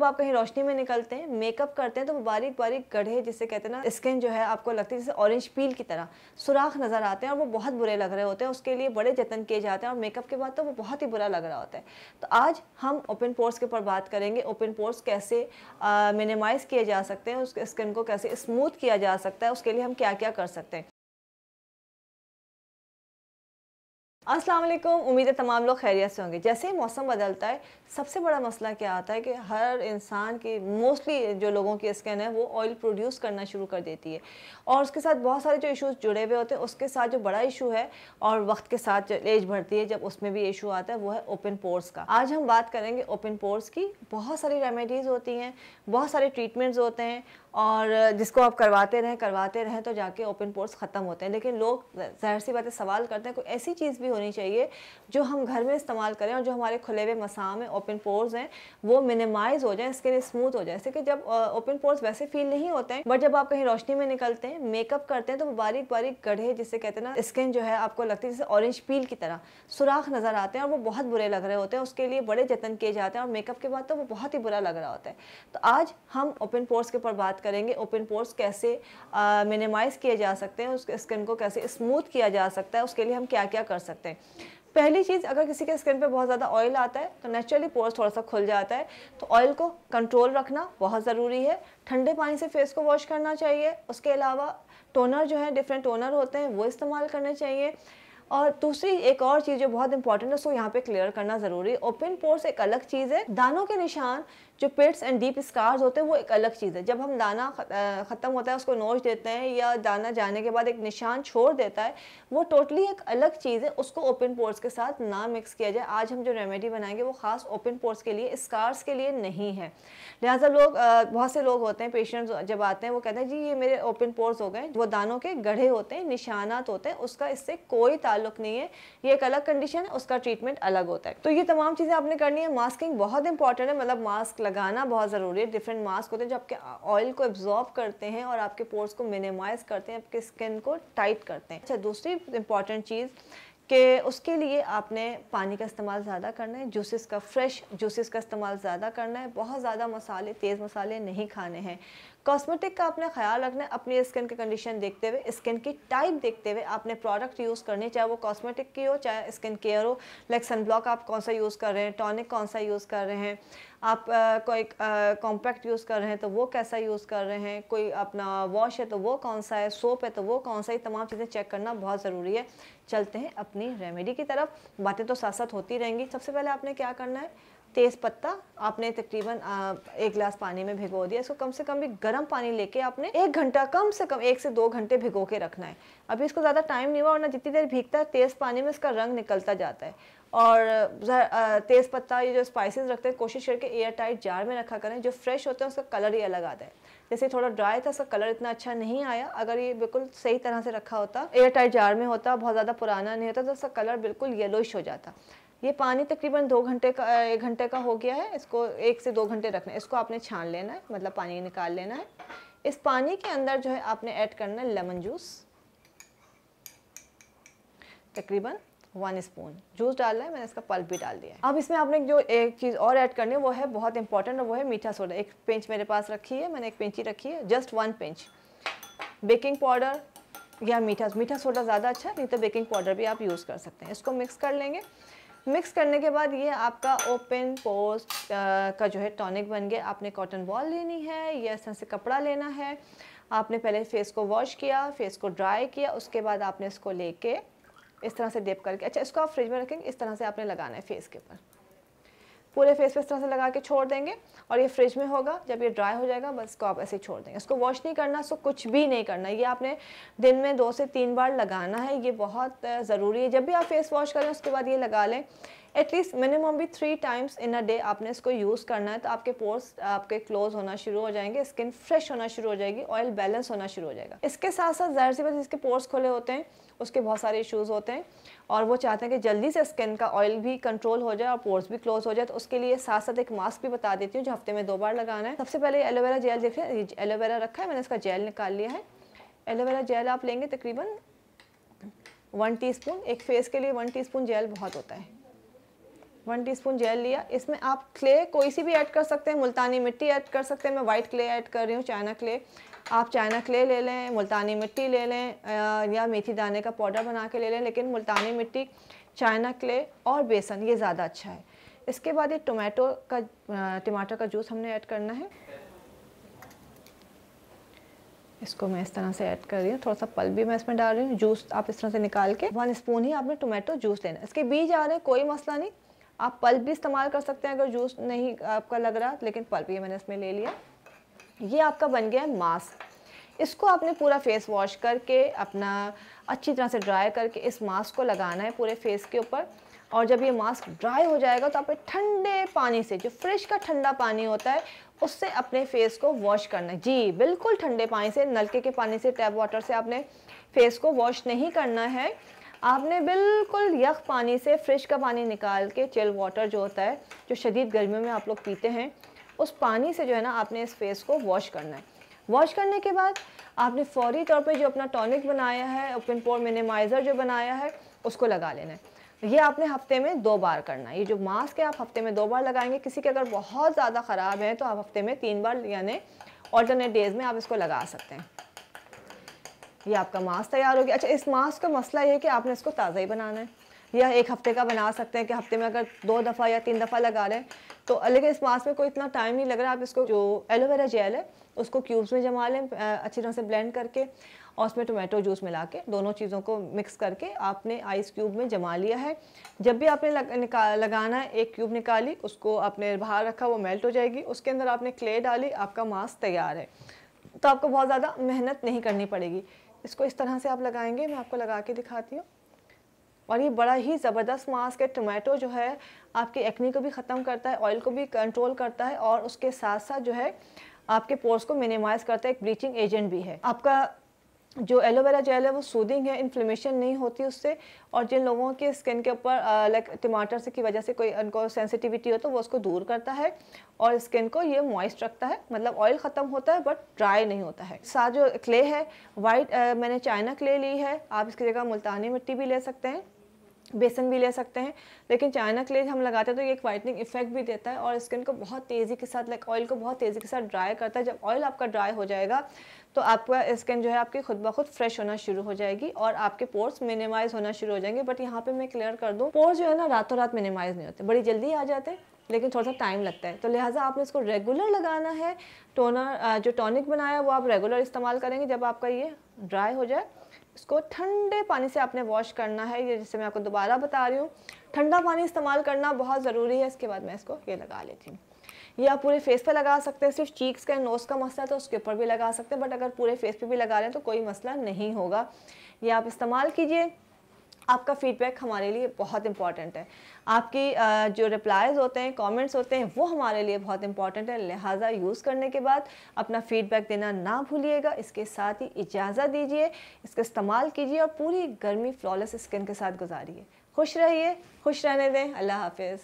जब आप कहीं रोशनी में निकलते हैं मेकअप करते हैं तो बारीक बारीक गढ़े जिसे कहते हैं ना स्किन जो है आपको लगती है जैसे ऑरेंज पील की तरह सुराख नज़र आते हैं और वो बहुत बुरे लग रहे होते हैं उसके लिए बड़े जतन किए जाते हैं और मेकअप के बाद तो वो बहुत ही बुरा लग रहा होता है तो आज हम ओपन पोर्स के ऊपर बात करेंगे ओपन पोर्स कैसे मिनिमाइज़ किए जा सकते हैं उसके स्किन को कैसे स्मूथ किया जा सकता है उसके लिए हम क्या क्या कर सकते हैं अस्सलाम वालेकुम उम्मीद है तमाम लोग खैरियत से होंगे जैसे ही मौसम बदलता है सबसे बड़ा मसला क्या आता है कि हर इंसान की मोस्टली जो लोगों की स्किन है वो ऑयल प्रोड्यूस करना शुरू कर देती है और उसके साथ बहुत सारे जो इशूज़ जुड़े हुए होते हैं उसके साथ जो बड़ा इशू है और वक्त के साथ एज बढ़ती है जब उसमें भी इशू आता है वो है ओपन पोर्स का आज हम बात करेंगे ओपन पोर्स की बहुत सारी रेमेडीज़ होती हैं बहुत सारे ट्रीटमेंट्स होते हैं और जिसको आप करवाते रहें करवाते रहें तो जाके ओपन पोर्स ख़त्म होते हैं लेकिन लोग जहर सी बातें सवाल करते हैं कोई ऐसी चीज़ भी होनी चाहिए जो हम घर में इस्तेमाल करें और जो हमारे खुले हुए मसाम हैं ओपन पोर्स हैं वो मिनिमाइज हो जाए स्किन स्मूथ हो जाए जैसे कि जब ओपन पोर्स वैसे फील नहीं होते हैं बट जब आप कहीं रोशनी में निकलते हैं मेकअप करते हैं तो बारीक बारीक गढ़े जिसे कहते हैं ना स्किन जो है आपको लगती है जैसे ऑरेंज पील की तरह सुराख नज़र आते हैं और वो बहुत बुरे लग रहे होते हैं उसके लिए बड़े जतन किए जाते हैं और मेकअप के बाद तो वो बहुत ही बुरा लग रहा होता है तो आज हम ओपन पोर्स के ऊपर बात करेंगे ओपन पोर्स कैसे मिनिमाइज़ किए जा सकते हैं उसके स्किन को कैसे स्मूथ किया जा सकता है उसके लिए हम क्या क्या कर सकते हैं हैं पहली चीज़ अगर किसी के स्किन पे बहुत ज़्यादा ऑयल आता है तो नेचुरली पोर्स थोड़ा सा खुल जाता है तो ऑयल को कंट्रोल रखना बहुत ज़रूरी है ठंडे पानी से फेस को वॉश करना चाहिए उसके अलावा टोनर जो है डिफरेंट टोनर होते हैं वो इस्तेमाल करने चाहिए और दूसरी एक और चीज़ जो बहुत इंपॉर्टेंट है उसको यहाँ पे क्लियर करना ज़रूरी है ओपन पोर्स एक अलग चीज़ है दानों के निशान जो पिट्स एंड डीप स्कार्स होते हैं वो एक अलग चीज़ है जब हम दाना ख़त्म होता है उसको नोच देते हैं या दाना जाने के बाद एक निशान छोड़ देता है वो टोटली एक अलग चीज़ है उसको ओपन पोर्स के साथ ना मिक्स किया जाए आज हम जो रेमेडी बनाएंगे वो ख़ास ओपन पोर्स के लिए स्कार्स के लिए नहीं है लिहाजा लोग बहुत से लोग होते हैं पेशेंट्स जब आते हैं वो कहते हैं जी ये मेरे ओपन पोर्स हो गए वो दानों के गढ़े होते हैं निशानात होते हैं उसका इससे कोई ताल्लुक नहीं है ये एक अलग कंडीशन है उसका ट्रीटमेंट अलग होता है तो ये तमाम चीज़ें आपने करनी है मास्किंग बहुत इंपॉर्टेंट है मतलब मास्क लगाना बहुत ज़रूरी है डिफरेंट मास्क होते हैं जो आपके ऑयल को एब्जॉर्ब करते हैं और आपके पोर्स को मिनिमाइज़ करते हैं आपके स्किन को टाइट करते हैं अच्छा दूसरी इंपॉर्टेंट चीज़ कि उसके लिए आपने पानी का इस्तेमाल ज़्यादा करना है जूसेस का फ्रेश जूसेस का इस्तेमाल ज़्यादा करना है बहुत ज़्यादा मसाले तेज़ मसाले नहीं खाने हैं कॉस्मेटिक का अपना ख्याल रखना है अपनी स्किन की कंडीशन देखते हुए स्किन की टाइप देखते हुए आपने प्रोडक्ट यूज़ करने चाहे वो कॉस्मेटिक की हो चाहे स्किन केयर हो लाइक सनब्लॉक आप कौन सा यूज़ कर रहे हैं टॉनिक कौन सा यूज़ कर रहे हैं आप आ, कोई कॉम्पैक्ट यूज़ कर रहे हैं तो वो कैसा यूज़ कर रहे हैं कोई अपना वॉश है तो वो कौन सा है सोप है तो वो कौन सा है तमाम चीज़ें चेक करना बहुत ज़रूरी है चलते हैं अपनी रेमेडी की तरफ बातें तो साथ साथ होती रहेंगी सबसे पहले आपने क्या करना है तेज़ पत्ता आपने तकरीबन एक गिलास पानी में भिगो दिया इसको कम से कम भी गर्म पानी लेके आपने एक घंटा कम से कम एक से दो घंटे भिगो के रखना है अभी इसको ज़्यादा टाइम नहीं हुआ वरना जितनी देर भीगता है तेज़ पानी में इसका रंग निकलता जाता है और तेज़ पत्ता ये जो स्पाइसेस रखते हैं कोशिश करके एयर टाइट जार में रखा करें जो फ्रेश होते हैं उसका कलर ही अलग आता है जैसे थोड़ा ड्राई था उसका कलर इतना अच्छा नहीं आया अगर ये बिल्कुल सही तरह से रखा होता एयर टाइट जार में होता बहुत ज़्यादा पुराना नहीं होता तो उसका कलर बिल्कुल येलोइश हो जाता ये पानी तकरीबन दो घंटे का एक घंटे का हो गया है इसको एक से दो घंटे रखना है इसको आपने छान लेना है मतलब पानी निकाल लेना है इस पानी के अंदर जो है आपने ऐड करना है लेमन जूस तकरीबन वन स्पून जूस डालना है मैंने इसका पल्प भी डाल दिया है अब इसमें आपने जो एक चीज़ और ऐड करनी है वो है बहुत इंपॉर्टेंट वो है मीठा सोडा एक पिंच मेरे पास रखी है मैंने एक पिंची रखी है just one pinch baking powder या मीठा मीठा सोडा ज़्यादा अच्छा है नहीं तो बेकिंग पाउडर भी आप यूज़ कर सकते हैं इसको मिक्स कर लेंगे मिक्स करने के बाद ये आपका ओपन पोस्ट का जो है टॉनिक बन गया आपने कॉटन बॉल लेनी है या इस तरह से कपड़ा लेना है आपने पहले फेस को वॉश किया फेस को ड्राई किया उसके बाद आपने इसको लेके इस तरह से डेप करके अच्छा इसको आप फ्रिज में रखेंगे इस तरह से आपने लगाना है फेस के ऊपर पूरे फेस पे इस तरह से लगा के छोड़ देंगे और ये फ्रिज में होगा जब ये ड्राई हो जाएगा बस इसको आप ऐसे ही छोड़ देंगे इसको वॉश नहीं करना सो कुछ भी नहीं करना ये आपने दिन में दो से तीन बार लगाना है ये बहुत ज़रूरी है जब भी आप फेस वॉश करें उसके बाद ये लगा लें एटलीस्ट मिनिमम भी three times in a day आपने इसको यूज़ करना है तो आपके पोर्स आपके क्लोज होना शुरू हो जाएंगे स्किन फ्रेश होना शुरू हो जाएगी ऑयल बैलेंस होना शुरू हो जाएगा इसके साथ साथ जाहिर सी बात जिसके पोर्स खुले होते हैं उसके बहुत सारे इशूज़ होते हैं और वो चाहते हैं कि जल्दी से स्किन का ऑयल भी कंट्रोल हो जाए और पोर्स भी क्लोज हो जाए तो उसके लिए साथ साथ एक मास्क भी बता देती हूँ जो हफ्ते में दो बार लगाना है सबसे पहले एलोवेरा जेल देखें एलोवेरा रखा है मैंने इसका जेल निकाल लिया है एलोवेरा जेल आप लेंगे तकरीबन वन टीस्पून एक फेस के लिए वन टीस्पून जेल बहुत होता है वन टीस्पून जेल लिया इसमें आप क्ले कोई सी भी ऐड कर सकते हैं मुल्तानी मिट्टी ऐड कर सकते हैं मैं वाइट क्ले ऐड कर रही हूँ चाइना क्ले आप चाइना क्ले ले लें मुल्तानी मिट्टी ले लें या मेथी दाने का पाउडर बना के ले लें लेकिन मुल्तानी मिट्टी चाइना क्ले और बेसन ये ज़्यादा अच्छा है इसके बाद ये टोमेटो का टमाटर का जूस हमने ऐड करना है इसको मैं इस तरह से ऐड कर रही हूँ थोड़ा सा पल भी मैं इसमें डाल रही हूँ जूस आप इस तरह से निकाल के वन स्पून ही आपने टोमेटो जूस लेना इसके बीज आ रहे हैं कोई मसला नहीं आप पल्प भी इस्तेमाल कर सकते हैं अगर जूस नहीं आपका लग रहा लेकिन पल्प ये मैंने इसमें ले लिया ये आपका बन गया है मास्क इसको आपने पूरा फेस वॉश करके अपना अच्छी तरह से ड्राई करके इस मास्क को लगाना है पूरे फेस के ऊपर और जब ये मास्क ड्राई हो जाएगा तो आप ठंडे पानी से जो फ्रिज का ठंडा पानी होता है उससे अपने फेस को वॉश करना है जी बिल्कुल ठंडे पानी से नलके के पानी से टैप वाटर से आपने फेस को वॉश नहीं करना है आपने बिल्कुल यख पानी से फ्रिज का पानी निकाल के चिल वाटर जो होता है जो शदीद गर्मियों में आप लोग पीते हैं उस पानी से जो है ना आपने इस फेस को वॉश करना है वॉश करने के बाद आपने फौरी तौर पर जो अपना टॉनिक बनाया है ओपन पोर मिनिमाइज़र जो बनाया है उसको लगा लेना है ये आपने हफ्ते में दो बार करना है ये जो मास्क है आप हफ्ते में दो बार लगाएंगे किसी के अगर बहुत ज़्यादा ख़राब है तो आप हफ्ते में तीन बार यानी ऑल्टरनेट डेज़ में आप इसको लगा सकते हैं ये आपका मांस तैयार हो गया अच्छा इस मांस का मसला ये है कि आपने इसको ताज़ा ही बनाना है या एक हफ्ते का बना सकते हैं कि हफ्ते में अगर दो दफ़ा या तीन दफ़ा लगा रहे हैं तो लेकिन इस मास्क में कोई इतना टाइम नहीं लग रहा आप इसको जो एलोवेरा जेल है उसको क्यूब्स में जमा लें अच्छी तरह से ब्लेंड करके और उसमें टोमेटो जूस मिला के दोनों चीज़ों को मिक्स करके आपने आइस क्यूब में जमा लिया है जब भी आपने लग, निकाल लगाना है एक क्यूब निकाली उसको आपने बाहर रखा वो मेल्ट हो जाएगी उसके अंदर आपने क्ले डाली आपका मास्क तैयार है तो आपको बहुत ज़्यादा मेहनत नहीं करनी पड़ेगी इसको इस तरह से आप लगाएंगे मैं आपको लगा के दिखाती हूँ और ये बड़ा ही ज़बरदस्त मास्क है टोमेटो जो है आपके एक्नी को भी ख़त्म करता है ऑयल को भी कंट्रोल करता है और उसके साथ साथ जो है आपके पोर्स को मिनिमाइज़ करता है एक ब्लीचिंग एजेंट भी है आपका जो एलोवेरा जेल है वो सूदिंग है इन्फ्लेमेशन नहीं होती उससे और जिन लोगों के स्किन के ऊपर लाइक टमाटर से की वजह से कोई उनको सेंसिटिविटी हो तो वो उसको दूर करता है और स्किन को ये मॉइस्ट रखता है मतलब ऑयल ख़त्म होता है बट ड्राई नहीं होता है साथ जो क्ले है वाइट मैंने चाइना क्ले ली है आप इसकी जगह मुल्तानी मिट्टी भी ले सकते हैं बेसन भी ले सकते हैं लेकिन चाइना क्लेज हम लगाते हैं तो ये एक वाइटनिंग इफेक्ट भी देता है और स्किन को बहुत तेज़ी के साथ लाइक ऑयल को बहुत तेज़ी के साथ ड्राई करता है जब ऑयल आपका ड्राई हो जाएगा तो आपका स्किन जो है आपकी खुद ब खुद फ्रेश होना शुरू हो जाएगी और आपके पोर्स मिनिमाइज होना शुरू हो जाएंगे बट यहाँ पर मैं क्लियर कर दूँ पोर्स जो है ना रातों रात मिनिमाइज नहीं होते बड़ी जल्दी आ जाते लेकिन थोड़ा सा टाइम लगता है तो लिहाजा आपने इसको रेगुलर लगाना है टोनर जो टॉनिक बनाया वो आप रेगुलर इस्तेमाल करेंगे जब आपका ये ड्राई हो जाए इसको ठंडे पानी से आपने वॉश करना है ये जैसे मैं आपको दोबारा बता रही हूँ ठंडा पानी इस्तेमाल करना बहुत ज़रूरी है इसके बाद मैं इसको ये लगा लेती हूँ ये आप पूरे फेस पे लगा सकते हैं सिर्फ चीक्स का नोज़ का मसला है तो उसके ऊपर भी लगा सकते हैं बट अगर पूरे फेस पे भी लगा रहे हैं तो कोई मसला नहीं होगा ये आप इस्तेमाल कीजिए आपका फीडबैक हमारे लिए बहुत इंपॉर्टेंट है आपकी जो रिप्लाइज होते हैं कमेंट्स होते हैं वो हमारे लिए बहुत इंपॉर्टेंट है लिहाजा यूज़ करने के बाद अपना फीडबैक देना ना भूलिएगा इसके साथ ही इजाज़त दीजिए इसका इस्तेमाल कीजिए और पूरी गर्मी फ्लॉलेस स्किन के साथ गुजारिए खुश रहिए खुश रहने दें अल्लाह हाफिज़